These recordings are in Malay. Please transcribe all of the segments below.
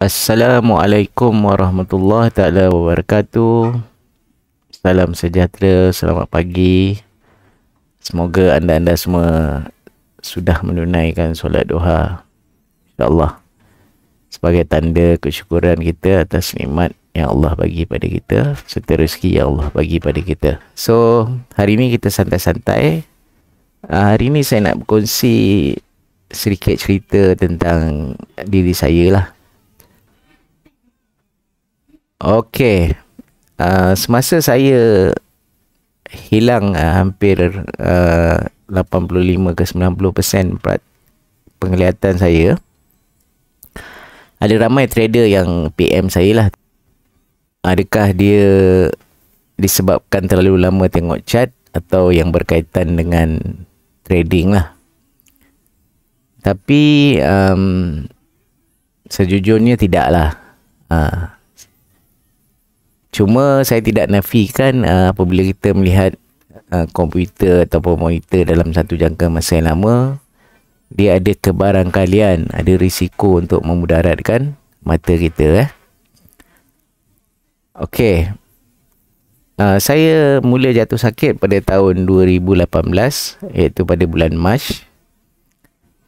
Assalamualaikum warahmatullahi taala wabarakatuh. Salam sejahtera, selamat pagi. Semoga anda-anda semua sudah menunaikan solat duha. Insya-Allah. Sebagai tanda kesyukuran kita atas nikmat yang Allah bagi pada kita, serta rezeki yang Allah bagi pada kita. So, hari ini kita santai-santai. Uh, hari ini saya nak berkongsi sedikit cerita tentang diri saya lah. Okey. Uh, semasa saya hilang uh, hampir ah, uh, 85 ke 90% penglihatan saya. Ada ramai trader yang PM saya lah. Adakah dia disebabkan terlalu lama tengok chat atau yang berkaitan dengan trading lah. Tapi um, sejujurnya tidaklah. Uh, Cuma saya tidak nafikan uh, apabila kita melihat uh, komputer ataupun monitor dalam satu jangka masa yang lama dia ada kebarangkalian ada risiko untuk memudaratkan mata kita eh. Okey. Uh, saya mula jatuh sakit pada tahun 2018 iaitu pada bulan Mac.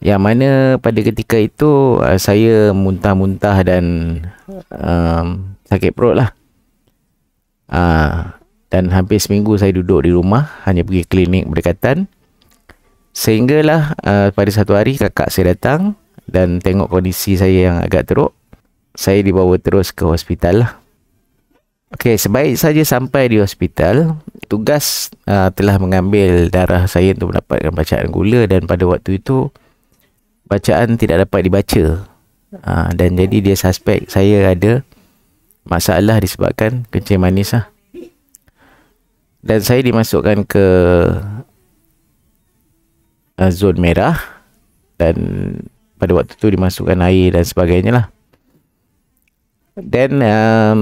Yang mana pada ketika itu uh, saya muntah-muntah dan um, sakit perut lah. Uh, dan hampir seminggu saya duduk di rumah hanya pergi klinik berdekatan. Sehinggalah uh, pada satu hari kakak saya datang dan tengok kondisi saya yang agak teruk. Saya dibawa terus ke hospital lah. Okey, sebaik saja sampai di hospital, tugas uh, telah mengambil darah saya untuk mendapatkan bacaan gula dan pada waktu itu bacaan tidak dapat dibaca. Uh, dan jadi dia suspek saya ada masalah disebabkan kencing manis lah. Dan saya dimasukkan ke uh, zon merah dan pada waktu tu dimasukkan air dan sebagainya lah. dan um,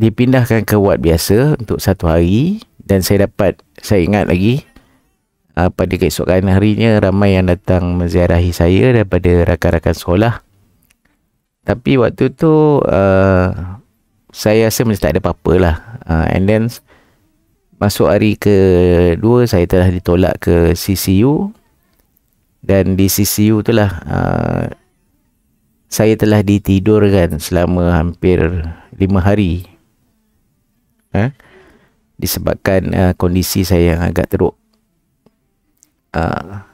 dipindahkan ke wad biasa untuk satu hari dan saya dapat saya ingat lagi uh, pada keesokan harinya ramai yang datang menziarahi saya daripada rakan-rakan sekolah. Tapi waktu tu uh, Saya rasa macam tak ada apa-apa lah uh, And then Masuk hari ke dua Saya telah ditolak ke CCU Dan di CCU tu lah uh, Saya telah ditidurkan Selama hampir lima hari huh? Ha? Disebabkan uh, kondisi saya yang agak teruk uh,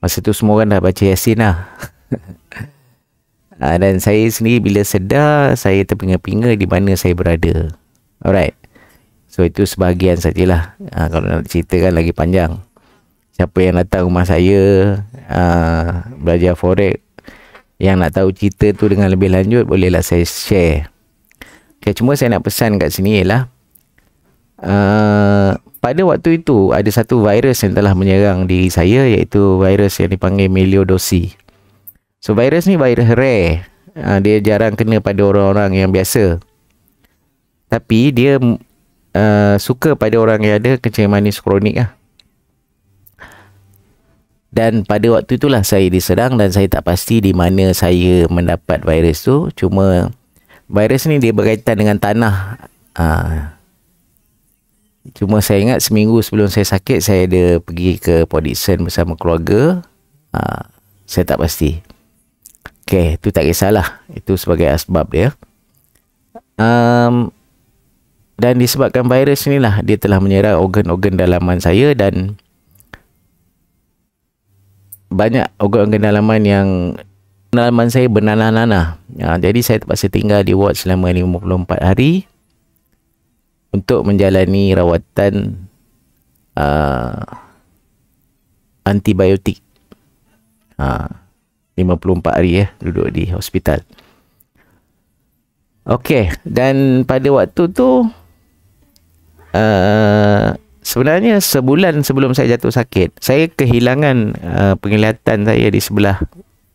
Masa tu semua orang dah baca Yasin lah Uh, dan saya sendiri bila sedar, saya terpinga-pinga di mana saya berada. Alright. So, itu sebahagian sajalah. Uh, kalau nak ceritakan lagi panjang. Siapa yang datang rumah saya uh, belajar forex. Yang nak tahu cerita tu dengan lebih lanjut, bolehlah saya share. Okay, cuma saya nak pesan kat sini ialah. Uh, pada waktu itu, ada satu virus yang telah menyerang diri saya. Iaitu virus yang dipanggil meliodosis. So virus ni virus rare. Uh, dia jarang kena pada orang-orang yang biasa. Tapi dia uh, suka pada orang yang ada kencing manis kronik lah. Dan pada waktu itulah saya diserang dan saya tak pasti di mana saya mendapat virus tu. Cuma virus ni dia berkaitan dengan tanah. Ha. Cuma saya ingat seminggu sebelum saya sakit, saya ada pergi ke Podixen bersama keluarga. Ha. Saya tak pasti. Okay, itu tak kisahlah. Itu sebagai asbab dia. Um, dan disebabkan virus lah dia telah menyerang organ-organ dalaman saya dan banyak organ-organ dalaman yang dalaman saya bernanah-nanah. Ya, jadi saya terpaksa tinggal di ward selama 54 hari untuk menjalani rawatan uh, antibiotik. Uh, 54 hari ya duduk di hospital. Okey, dan pada waktu tu uh, sebenarnya sebulan sebelum saya jatuh sakit, saya kehilangan uh, penglihatan saya di sebelah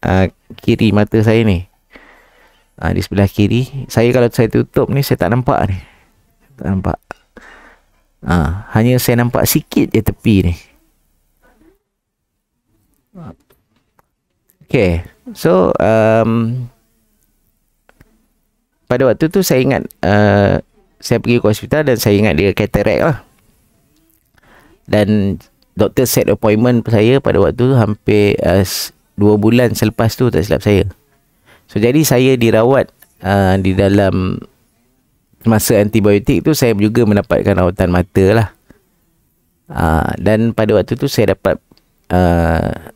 uh, kiri mata saya ni. Uh, di sebelah kiri, saya kalau saya tutup ni saya tak nampak ni. Tak nampak. Uh, hanya saya nampak sikit je tepi ni. Okay, So um, pada waktu tu saya ingat uh, saya pergi ke hospital dan saya ingat dia cataract lah. Dan doktor set appointment saya pada waktu tu hampir uh, dua bulan selepas tu tak silap saya. So jadi saya dirawat uh, di dalam masa antibiotik tu saya juga mendapatkan rawatan mata lah. Uh, dan pada waktu tu saya dapat uh,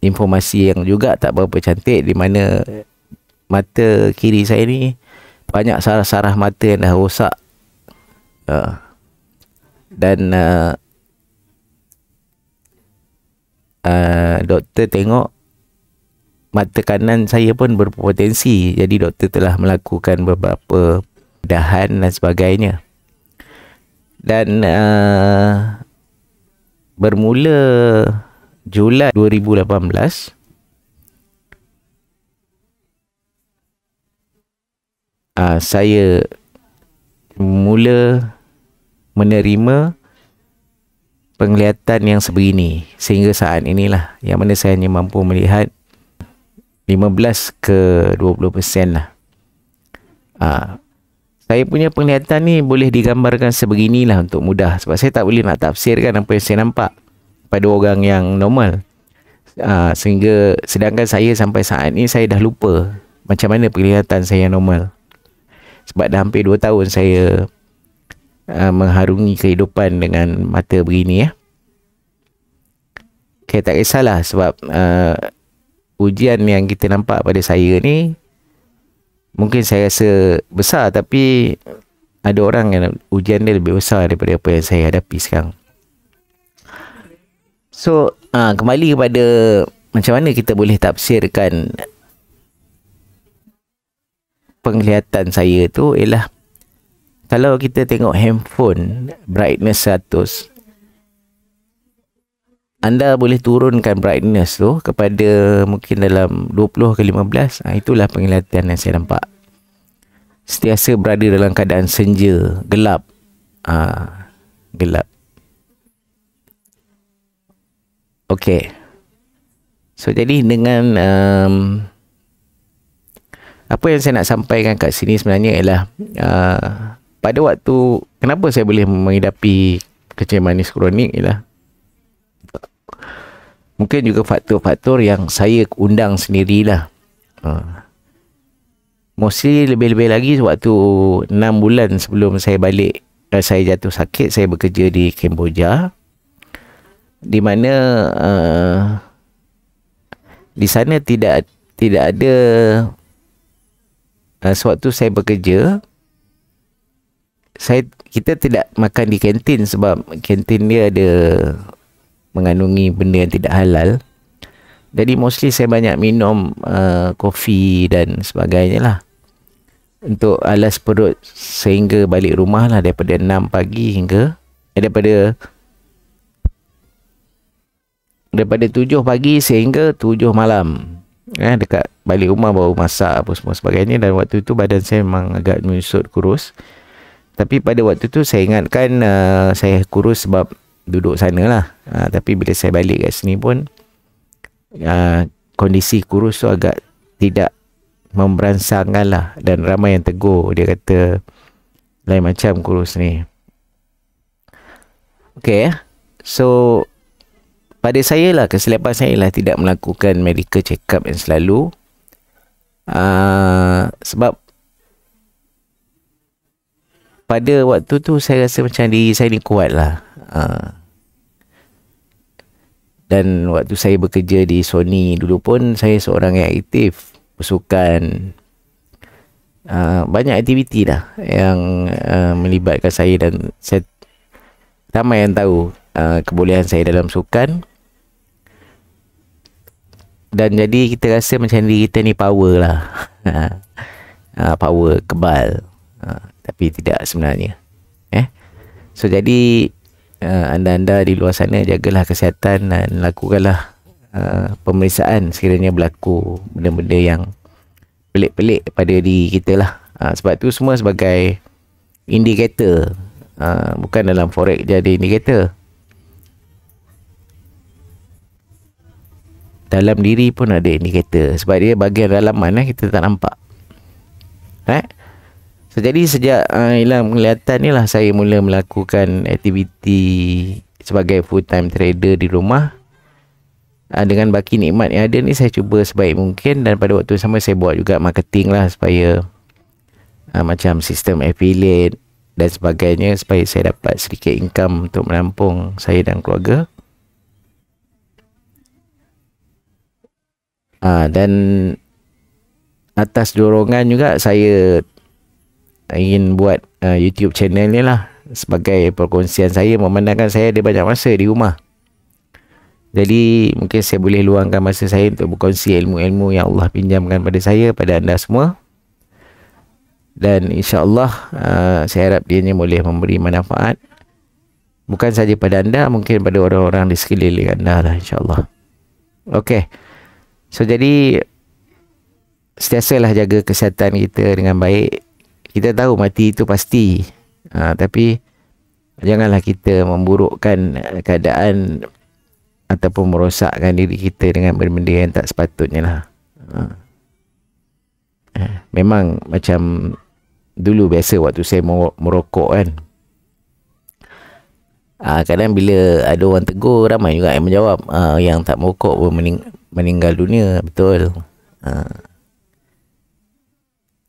informasi yang juga tak berapa cantik di mana mata kiri saya ni banyak sarah-sarah mata yang dah rosak uh, dan uh, uh, doktor tengok mata kanan saya pun berpotensi jadi doktor telah melakukan beberapa dahan dan sebagainya dan uh, bermula bermula Julai 2018 uh, ah, saya mula menerima penglihatan yang sebegini sehingga saat inilah yang mana saya hanya mampu melihat 15 ke 20 lah. Uh, saya punya penglihatan ni boleh digambarkan sebeginilah untuk mudah sebab saya tak boleh nak tafsirkan apa yang saya nampak pada orang yang normal uh, sehingga sedangkan saya sampai saat ni saya dah lupa macam mana perlihatan saya yang normal sebab dah hampir 2 tahun saya uh, mengharungi kehidupan dengan mata begini ya Okay, tak kisahlah sebab uh, ujian yang kita nampak pada saya ni mungkin saya rasa besar tapi ada orang yang ujian dia lebih besar daripada apa yang saya hadapi sekarang. So ha, kembali kepada macam mana kita boleh tafsirkan penglihatan saya tu ialah kalau kita tengok handphone brightness 100 anda boleh turunkan brightness tu kepada mungkin dalam 20 ke 15 ha, ah, itulah penglihatan yang saya nampak setiasa berada dalam keadaan senja gelap ha, gelap Okay. So, jadi dengan... Um, apa yang saya nak sampaikan kat sini sebenarnya ialah... Uh, pada waktu... Kenapa saya boleh menghidapi kecil manis kronik ialah... Mungkin juga faktor-faktor yang saya undang sendirilah. Uh, mostly lebih-lebih lagi waktu 6 bulan sebelum saya balik... Eh, saya jatuh sakit, saya bekerja di Kemboja di mana uh, di sana tidak tidak ada uh, sewaktu saya bekerja saya kita tidak makan di kantin sebab kantin dia ada mengandungi benda yang tidak halal jadi mostly saya banyak minum uh, kopi dan sebagainya lah untuk alas perut sehingga balik rumah lah daripada 6 pagi hingga eh, daripada daripada tujuh pagi sehingga tujuh malam eh dekat balik rumah baru masak apa semua sebagainya dan waktu itu badan saya memang agak menyusut kurus tapi pada waktu itu saya ingatkan uh, saya kurus sebab duduk sana lah uh, tapi bila saya balik kat sini pun uh, kondisi kurus tu agak tidak memberansangkan lah dan ramai yang tegur dia kata lain macam kurus ni Okay, eh. so pada saya lah kesilapan saya lah tidak melakukan medical check up yang selalu uh, sebab pada waktu tu saya rasa macam diri saya ni kuat lah uh, dan waktu saya bekerja di Sony dulu pun saya seorang yang aktif bersukan uh, banyak aktiviti lah yang uh, melibatkan saya dan saya ramai yang tahu uh, kebolehan saya dalam sukan dan jadi kita rasa macam diri kita ni power lah uh, Power kebal uh, Tapi tidak sebenarnya Eh, So jadi uh, anda-anda di luar sana jagalah kesihatan Dan lakukanlah uh, pemeriksaan sekiranya berlaku benda-benda yang pelik-pelik pada di kita lah uh, Sebab tu semua sebagai indikator uh, Bukan dalam forex jadi indikator dalam diri pun ada indikator sebab dia bagian dalam mana eh, kita tak nampak right eh? so, jadi sejak uh, ah, ilham kelihatan ni lah saya mula melakukan aktiviti sebagai full time trader di rumah uh, dengan baki nikmat yang ada ni saya cuba sebaik mungkin dan pada waktu sama saya buat juga marketing lah supaya uh, macam sistem affiliate dan sebagainya supaya saya dapat sedikit income untuk menampung saya dan keluarga ha, dan atas dorongan juga saya ingin buat uh, YouTube channel ni lah sebagai perkongsian saya memandangkan saya ada banyak masa di rumah jadi mungkin saya boleh luangkan masa saya untuk berkongsi ilmu-ilmu yang Allah pinjamkan pada saya pada anda semua dan insyaAllah uh, saya harap dia ni boleh memberi manfaat Bukan saja pada anda, mungkin pada orang-orang di sekeliling anda lah insyaAllah. Okey. So jadi Setiasalah jaga kesihatan kita dengan baik Kita tahu mati itu pasti ha, Tapi Janganlah kita memburukkan eh, keadaan Ataupun merosakkan diri kita dengan benda-benda yang tak sepatutnya lah ha. Eh, memang macam Dulu biasa waktu saya merokok kan Ha, kadang bila ada orang tegur, ramai juga yang menjawab ha, yang tak merokok pun meninggal dunia betul ha.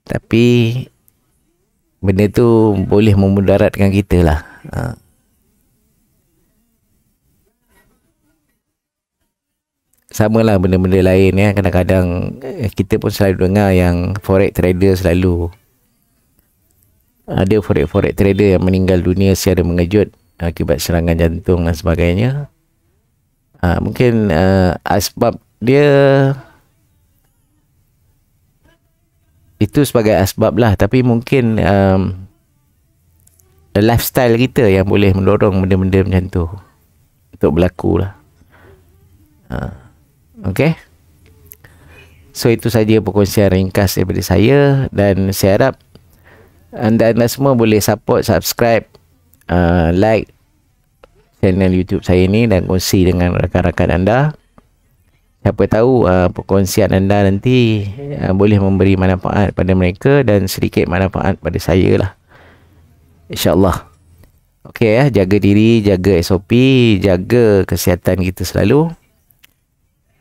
tapi benda tu boleh memudaratkan kita lah ha. sama lah benda-benda lain ya kadang-kadang eh, kita pun selalu dengar yang forex trader selalu ada forex-forex trader yang meninggal dunia secara mengejut akibat serangan jantung dan sebagainya Ha, mungkin uh, asbab dia itu sebagai asbab lah tapi mungkin um, lifestyle kita yang boleh mendorong benda-benda macam tu untuk berlaku lah uh, ha. ok so itu saja perkongsian ringkas daripada saya dan saya harap anda, anda semua boleh support, subscribe uh, like channel youtube saya ni dan kongsi dengan rakan-rakan anda Siapa tahu uh, perkongsian anda nanti uh, boleh memberi manfaat pada mereka dan sedikit manfaat pada saya lah. InsyaAllah. Okey ya, jaga diri, jaga SOP, jaga kesihatan kita selalu.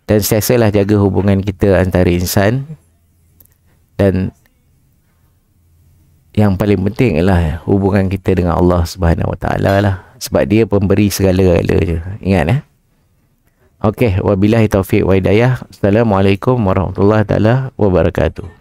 Dan sesalah jaga hubungan kita antara insan. Dan yang paling penting ialah hubungan kita dengan Allah Subhanahu Wa lah. Sebab dia pemberi segala-galanya. Ingat ya. Eh? Okey, wabillahi taufiq wa hidayah. Assalamualaikum warahmatullahi taala wabarakatuh.